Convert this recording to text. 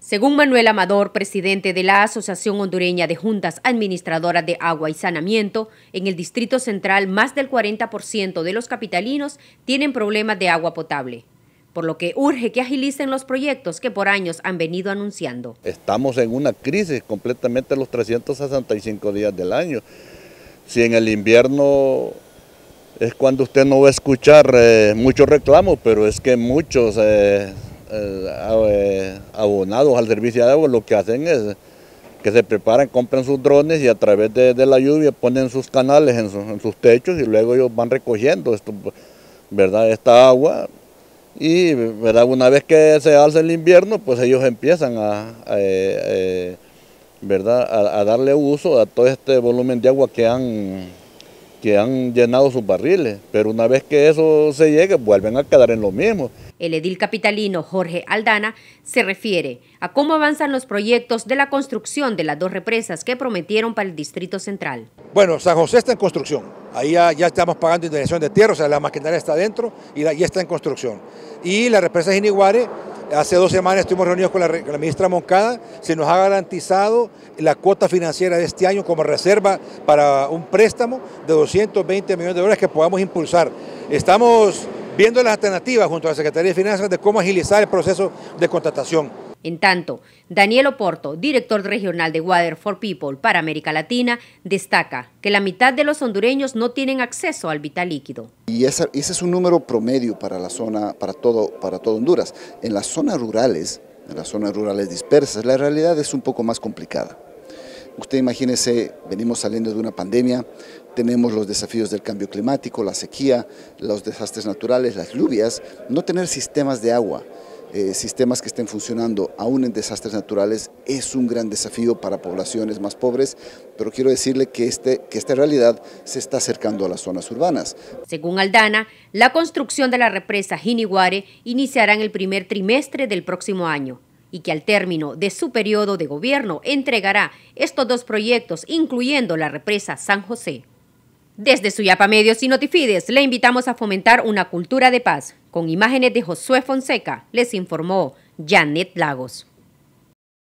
Según Manuel Amador, presidente de la Asociación Hondureña de Juntas Administradoras de Agua y Sanamiento, en el Distrito Central más del 40% de los capitalinos tienen problemas de agua potable, por lo que urge que agilicen los proyectos que por años han venido anunciando. Estamos en una crisis completamente los 365 días del año. Si en el invierno es cuando usted no va a escuchar eh, muchos reclamos, pero es que muchos... Eh, eh, eh, abonados al servicio de agua lo que hacen es que se preparan, compran sus drones y a través de, la lluvia ponen sus canales en, sus techos y luego ellos van recogiendo esto, ¿verdad? esta agua y ¿verdad? una vez que se alza el invierno pues ellos empiezan a, eh, ¿verdad? a darle uso a todo este volumen de agua que han que han llenado sus barriles, pero una vez que eso se llegue vuelven a quedar en lo mismo. El edil capitalino Jorge Aldana se refiere a cómo avanzan los proyectos de la construcción de las dos represas que prometieron para el Distrito Central. Bueno, San José está en construcción, ahí ya, estamos pagando indemnización de tierra, o sea, la maquinaria está adentro y la, está en construcción. Y la represa de Iniguare Hace dos semanas estuvimos reunidos con la, ministra Moncada, se nos ha garantizado la cuota financiera de este año como reserva para un préstamo de 220 millones de dólares que podamos impulsar. Estamos viendo las alternativas junto a la Secretaría de Finanzas de cómo agilizar el proceso de contratación. En tanto, Daniel Oporto, director regional de Water for People para América Latina, destaca que la mitad de los hondureños no tienen acceso al vital líquido. Y ese, es un número promedio para la zona, para todo, para todo Honduras. En las zonas rurales, en las zonas rurales dispersas, la realidad es un poco más complicada. Usted imagínese, venimos saliendo de una pandemia, tenemos los desafíos del cambio climático, la sequía, los desastres naturales, las lluvias, no tener sistemas de agua eh, sistemas que estén funcionando aún en desastres naturales es un gran desafío para poblaciones más pobres, pero quiero decirle que, este, que esta realidad se está acercando a las zonas urbanas. Según Aldana, la construcción de la represa Hiniware iniciará en el primer trimestre del próximo año y que al término de su periodo de gobierno entregará estos dos proyectos, incluyendo la represa San José. Desde Suyapa Medios y Notifides le invitamos a fomentar una cultura de paz. Con imágenes de Josué Fonseca les informó Janet Lagos.